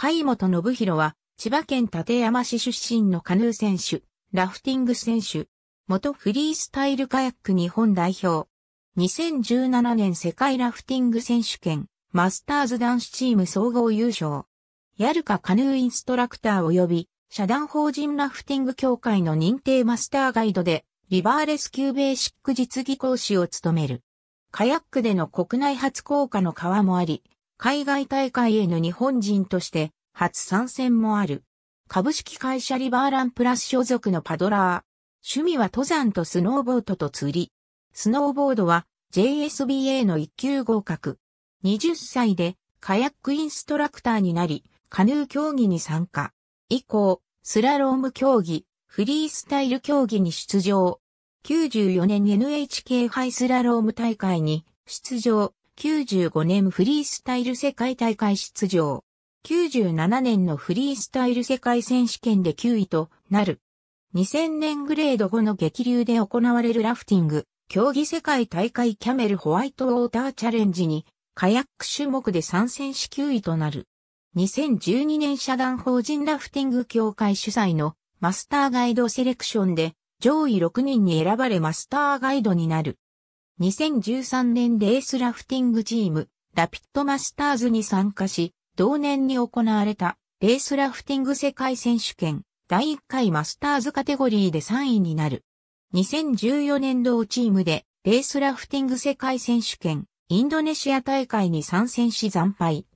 貝本信弘は、千葉県立山市出身のカヌー選手、ラフティング選手、元フリースタイルカヤック日本代表、2017年世界ラフティング選手権、マスターズ男子チーム総合優勝。ヤルカカヌーインストラクター及び、社団法人ラフティング協会の認定マスターガイドで、リバーレスキューベーシック実技講師を務める。カヤックでの国内初効果の川もあり、海外大会への日本人として初参戦もある。株式会社リバーランプラス所属のパドラー。趣味は登山とスノーボードと釣り。スノーボードは JSBA の一級合格。20歳でカヤックインストラクターになり、カヌー競技に参加。以降、スラローム競技、フリースタイル競技に出場。94年 NHK ハイスラローム大会に出場。95年フリースタイル世界大会出場。97年のフリースタイル世界選手権で9位となる。2000年グレード5の激流で行われるラフティング、競技世界大会キャメルホワイトウォーターチャレンジに、カヤック種目で参戦し9位となる。2012年社団法人ラフティング協会主催のマスターガイドセレクションで上位6人に選ばれマスターガイドになる。2013年レースラフティングチーム、ラピットマスターズに参加し、同年に行われたレースラフティング世界選手権第1回マスターズカテゴリーで3位になる。2014年同チームでレースラフティング世界選手権インドネシア大会に参戦し惨敗。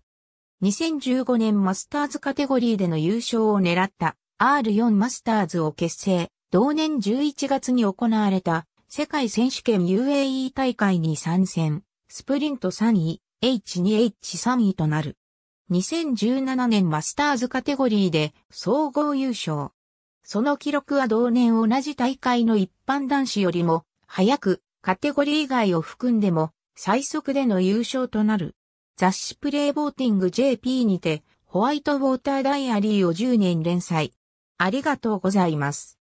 2015年マスターズカテゴリーでの優勝を狙った R4 マスターズを結成。同年11月に行われた世界選手権 UAE 大会に参戦、スプリント3位、H2H3 位となる。2017年マスターズカテゴリーで総合優勝。その記録は同年同じ大会の一般男子よりも、早く、カテゴリー以外を含んでも、最速での優勝となる。雑誌プレイボーティング JP にて、ホワイトウォーターダイアリーを10年連載。ありがとうございます。